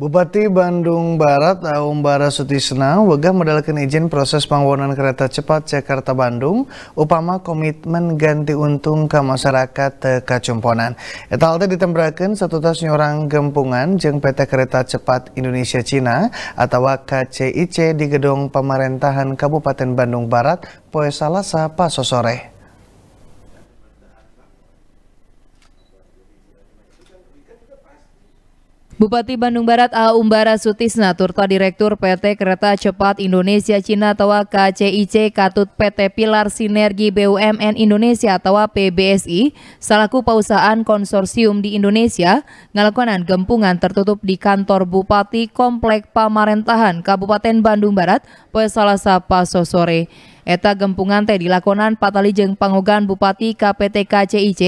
Bupati Bandung Barat Aumbara Sutisna wegah medalkan izin proses pembangunan kereta cepat Jakarta Bandung upama komitmen ganti untung ke masyarakat te kacumponan. Eta halte ditembrakan satu tas nyorang gempungan jeng PT Kereta Cepat Indonesia Cina atau KCIC di gedung pemerintahan Kabupaten Bandung Barat poe Salasa pasosore. sore. Bupati Bandung Barat A. Umbara Sutisna turta Direktur PT Kereta Cepat Indonesia Cina atau KCIC Katut PT Pilar Sinergi BUMN Indonesia atau PBSI selaku perusahaan konsorsium di Indonesia ngelakonan gempungan tertutup di kantor Bupati Komplek Pamarentahan Kabupaten Bandung Barat pada Selasa Paso sore. Eta gempungan teh dilakonan patali jeng pangogan Bupati KPTK CIC,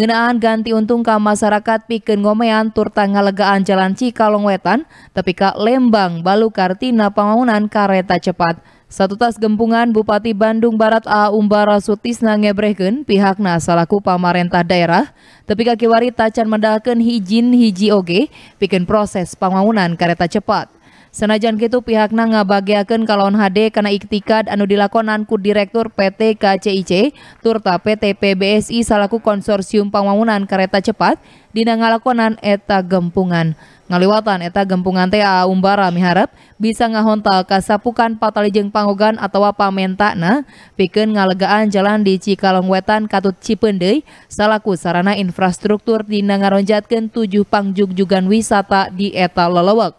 ngenaan ganti untung ke masyarakat piken ngomean tur ngalegaan Jalan Cikalong Wetan, tapi ka Lembang Balu Kartina pangaunan kereta cepat. Satu tas gempungan Bupati Bandung Barat A. Umbara Sutisna ngebrehkeun pihakna salaku pamarentah daerah, tapi kakiwari tacan mendahkan hijin hiji oge piken proses pangaunan kereta cepat. Senajan kitu pihakna ngabagiakeun kalon HD karena iktikad anu dilakonan ku Direktur PT KCIC turta PT PBSI salaku konsorsium pangwangunan kereta cepat dina ngalakonan eta gempungan. Ngaliwatan eta gempungan TA Umbara Miharap bisa ngahontal kasapukan patalijeng pangogan atau apa pamentana pikeun ngalegaan jalan di Cikalong Wetan katut Cipendei, salaku sarana infrastruktur dina ngaronjatkeun tujuh pangjugjugan wisata di eta lelewek.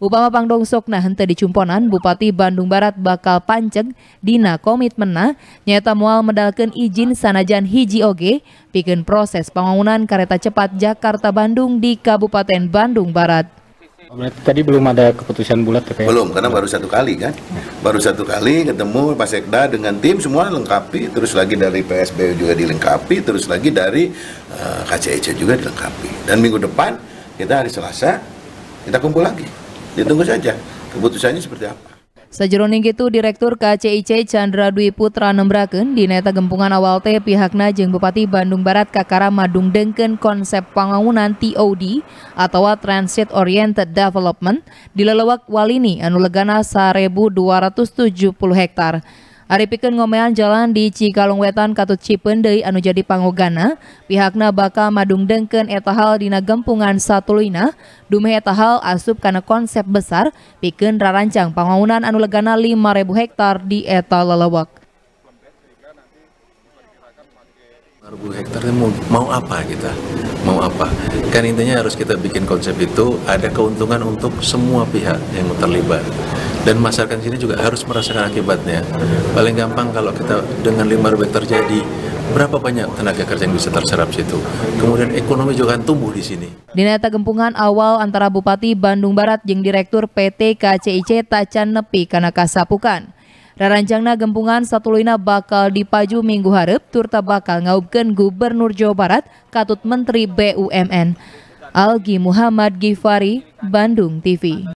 Upama sokna hente dicumponan Bupati Bandung Barat bakal panceg Dina komitmenna nyata mual medalkan izin sanajan hiji oge bikin proses pembangunan kereta cepat Jakarta-Bandung di Kabupaten Bandung Barat. Tadi belum ada keputusan bulat ya? Belum, karena baru satu kali kan. Baru satu kali ketemu Pak Sekda dengan tim semua lengkapi, terus lagi dari PSB juga dilengkapi, terus lagi dari uh, eh, KCEC e juga dilengkapi. Dan minggu depan kita hari Selasa kita kumpul lagi. Ya tunggu saja keputusannya seperti apa. Sajeroning itu Direktur KCIC Chandra Dwi Putra nembraken di neta gempungan awal teh pihak najeng Bupati Bandung Barat Kakara Madung Dengken konsep pembangunan TOD atau Transit Oriented Development di lelewak Walini anu legana 1270 hektar. Ari pikeun ngomean jalan di Cikalong Wetan katut Cipendei anu jadi pangogana, pihakna bakal madung dengken eta hal dina gempungan satuluyna, dumeh eta hal asup kana konsep besar pikeun rarancang pangawunan anu legana 5000 hektar di eta lalawak. 5000 hektar mau, mau apa kita mau apa kan intinya harus kita bikin konsep itu ada keuntungan untuk semua pihak yang terlibat dan masyarakat sini juga harus merasakan akibatnya. Paling gampang kalau kita dengan lima rupiah terjadi, berapa banyak tenaga kerja yang bisa terserap situ. Kemudian ekonomi juga akan tumbuh di sini. Dinata gempungan awal antara Bupati Bandung Barat yang Direktur PT KCIC Tacan Nepi kasapukan. Raranjangna gempungan satulina bakal dipaju minggu harap turta bakal ngaubken Gubernur Jawa Barat katut Menteri BUMN. Algi Muhammad Gifari, Bandung TV.